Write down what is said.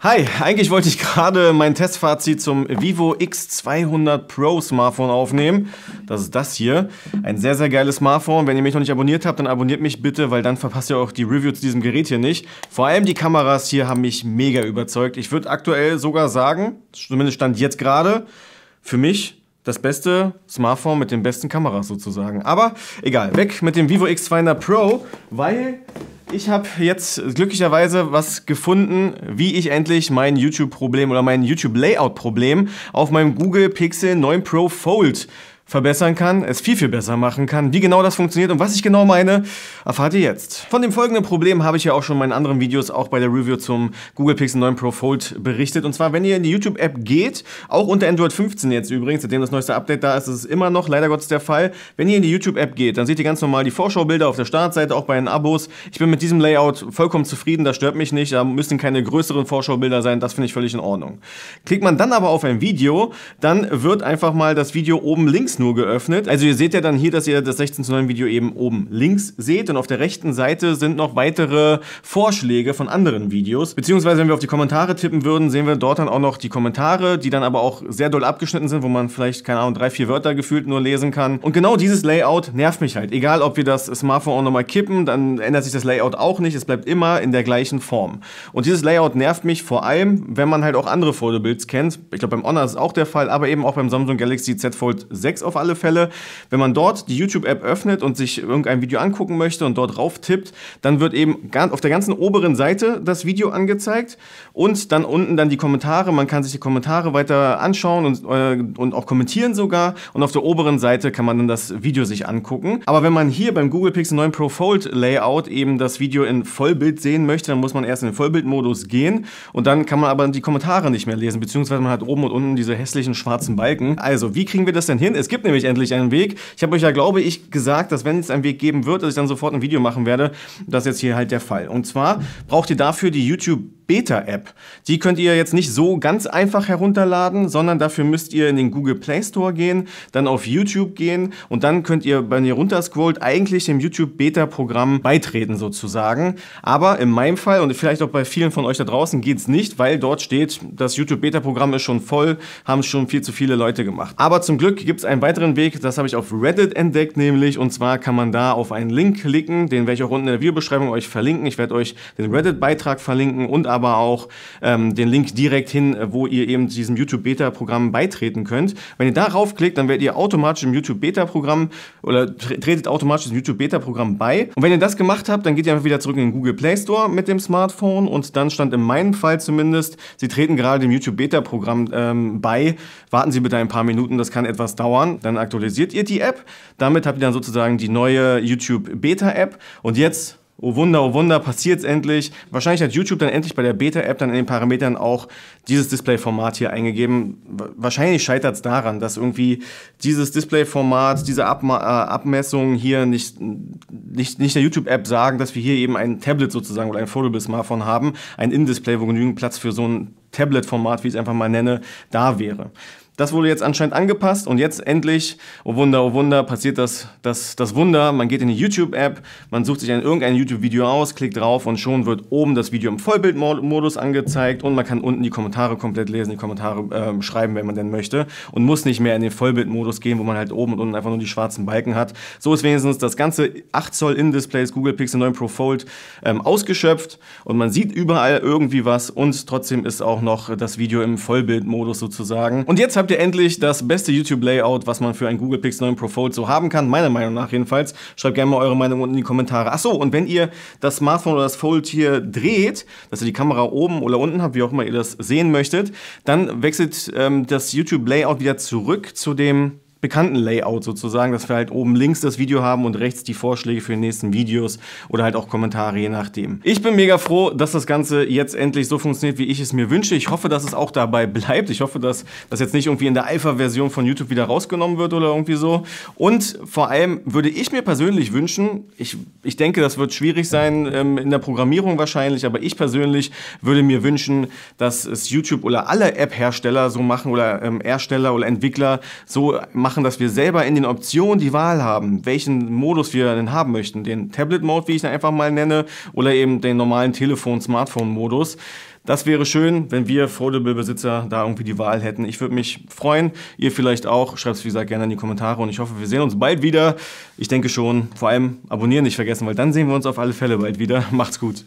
Hi, eigentlich wollte ich gerade mein Testfazit zum Vivo X200 Pro Smartphone aufnehmen. Das ist das hier. Ein sehr, sehr geiles Smartphone. Wenn ihr mich noch nicht abonniert habt, dann abonniert mich bitte, weil dann verpasst ihr auch die Review zu diesem Gerät hier nicht. Vor allem die Kameras hier haben mich mega überzeugt. Ich würde aktuell sogar sagen, zumindest stand jetzt gerade, für mich das beste Smartphone mit den besten Kameras sozusagen. Aber egal, weg mit dem Vivo X200 Pro, weil ich habe jetzt glücklicherweise was gefunden, wie ich endlich mein YouTube-Problem oder mein YouTube-Layout-Problem auf meinem Google Pixel 9 Pro Fold verbessern kann, es viel, viel besser machen kann. Wie genau das funktioniert und was ich genau meine, erfahrt ihr jetzt. Von dem folgenden Problem habe ich ja auch schon in meinen anderen Videos auch bei der Review zum Google Pixel 9 Pro Fold berichtet. Und zwar, wenn ihr in die YouTube-App geht, auch unter Android 15 jetzt übrigens, seitdem das neueste Update da ist, ist es immer noch leider Gottes der Fall. Wenn ihr in die YouTube-App geht, dann seht ihr ganz normal die Vorschaubilder auf der Startseite, auch bei den Abos. Ich bin mit diesem Layout vollkommen zufrieden, das stört mich nicht. Da müssen keine größeren Vorschaubilder sein, das finde ich völlig in Ordnung. Klickt man dann aber auf ein Video, dann wird einfach mal das Video oben links nur geöffnet. Also ihr seht ja dann hier, dass ihr das 16 zu 9 Video eben oben links seht und auf der rechten Seite sind noch weitere Vorschläge von anderen Videos. Beziehungsweise wenn wir auf die Kommentare tippen würden, sehen wir dort dann auch noch die Kommentare, die dann aber auch sehr doll abgeschnitten sind, wo man vielleicht, keine Ahnung, drei, vier Wörter gefühlt nur lesen kann. Und genau dieses Layout nervt mich halt. Egal, ob wir das Smartphone auch nochmal kippen, dann ändert sich das Layout auch nicht. Es bleibt immer in der gleichen Form. Und dieses Layout nervt mich vor allem, wenn man halt auch andere Fotobilds kennt. Ich glaube, beim Honor ist es auch der Fall, aber eben auch beim Samsung Galaxy Z Fold 6 auf alle Fälle. Wenn man dort die YouTube-App öffnet und sich irgendein Video angucken möchte und dort rauf tippt, dann wird eben auf der ganzen oberen Seite das Video angezeigt und dann unten dann die Kommentare. Man kann sich die Kommentare weiter anschauen und, äh, und auch kommentieren sogar. Und auf der oberen Seite kann man dann das Video sich angucken. Aber wenn man hier beim Google Pixel 9 Pro Fold Layout eben das Video in Vollbild sehen möchte, dann muss man erst in den Vollbildmodus gehen und dann kann man aber die Kommentare nicht mehr lesen, beziehungsweise man hat oben und unten diese hässlichen schwarzen Balken. Also, wie kriegen wir das denn hin? Es gibt gibt nämlich endlich einen Weg. Ich habe euch ja, glaube ich, gesagt, dass wenn es einen Weg geben wird, dass ich dann sofort ein Video machen werde. Das ist jetzt hier halt der Fall. Und zwar braucht ihr dafür die YouTube Beta-App. Die könnt ihr jetzt nicht so ganz einfach herunterladen, sondern dafür müsst ihr in den Google Play Store gehen, dann auf YouTube gehen und dann könnt ihr, wenn ihr runterscrollt, eigentlich dem YouTube Beta-Programm beitreten sozusagen. Aber in meinem Fall und vielleicht auch bei vielen von euch da draußen geht's nicht, weil dort steht, das YouTube Beta-Programm ist schon voll, haben schon viel zu viele Leute gemacht. Aber zum Glück gibt's einen weiteren Weg, das habe ich auf Reddit entdeckt nämlich und zwar kann man da auf einen Link klicken, den werde ich auch unten in der Videobeschreibung euch verlinken. Ich werde euch den Reddit-Beitrag verlinken und aber aber auch ähm, den Link direkt hin, äh, wo ihr eben diesem YouTube Beta Programm beitreten könnt. Wenn ihr darauf klickt, dann werdet ihr automatisch im YouTube Beta Programm oder tretet automatisch dem YouTube Beta Programm bei. Und wenn ihr das gemacht habt, dann geht ihr einfach wieder zurück in den Google Play Store mit dem Smartphone und dann stand in meinem Fall zumindest, sie treten gerade dem YouTube Beta Programm ähm, bei. Warten Sie bitte ein paar Minuten, das kann etwas dauern. Dann aktualisiert ihr die App. Damit habt ihr dann sozusagen die neue YouTube Beta App und jetzt oh Wunder, oh Wunder, passiert's endlich. Wahrscheinlich hat YouTube dann endlich bei der Beta-App dann in den Parametern auch dieses Display-Format hier eingegeben. Wahrscheinlich scheitert es daran, dass irgendwie dieses Display-Format, diese Abma äh, Abmessungen hier nicht, nicht, nicht der YouTube-App sagen, dass wir hier eben ein Tablet sozusagen oder ein Foldable-Smartphone haben, ein In-Display, wo genügend Platz für so ein Tablet-Format, wie ich es einfach mal nenne, da wäre. Das wurde jetzt anscheinend angepasst und jetzt endlich, oh Wunder, oh Wunder, passiert das, das, das Wunder. Man geht in die YouTube-App, man sucht sich ein, irgendein YouTube-Video aus, klickt drauf und schon wird oben das Video im Vollbildmodus angezeigt und man kann unten die Kommentare komplett lesen, die Kommentare äh, schreiben, wenn man denn möchte und muss nicht mehr in den Vollbildmodus gehen, wo man halt oben und unten einfach nur die schwarzen Balken hat. So ist wenigstens das ganze 8 Zoll in display des Google Pixel 9 Pro Fold ähm, ausgeschöpft und man sieht überall irgendwie was und trotzdem ist auch noch das Video im Vollbildmodus sozusagen. Und jetzt habt habt ihr endlich das beste YouTube-Layout, was man für ein Google Pixel 9 Pro Fold so haben kann, meiner Meinung nach jedenfalls. Schreibt gerne mal eure Meinung unten in die Kommentare. Achso, und wenn ihr das Smartphone oder das Fold hier dreht, dass ihr die Kamera oben oder unten habt, wie auch immer ihr das sehen möchtet, dann wechselt ähm, das YouTube-Layout wieder zurück zu dem bekannten Layout sozusagen, dass wir halt oben links das Video haben und rechts die Vorschläge für die nächsten Videos oder halt auch Kommentare, je nachdem. Ich bin mega froh, dass das Ganze jetzt endlich so funktioniert, wie ich es mir wünsche. Ich hoffe, dass es auch dabei bleibt. Ich hoffe, dass das jetzt nicht irgendwie in der Alpha-Version von YouTube wieder rausgenommen wird oder irgendwie so. Und vor allem würde ich mir persönlich wünschen, ich, ich denke, das wird schwierig sein ähm, in der Programmierung wahrscheinlich, aber ich persönlich würde mir wünschen, dass es YouTube oder alle App-Hersteller so machen oder ähm, Hersteller oder Entwickler so machen, machen, dass wir selber in den Optionen die Wahl haben, welchen Modus wir denn haben möchten. Den Tablet-Mode, wie ich ihn einfach mal nenne, oder eben den normalen Telefon-Smartphone-Modus. Das wäre schön, wenn wir Foldable-Besitzer da irgendwie die Wahl hätten. Ich würde mich freuen, ihr vielleicht auch. Schreibt es wie gesagt gerne in die Kommentare und ich hoffe, wir sehen uns bald wieder. Ich denke schon, vor allem abonnieren nicht vergessen, weil dann sehen wir uns auf alle Fälle bald wieder. Macht's gut.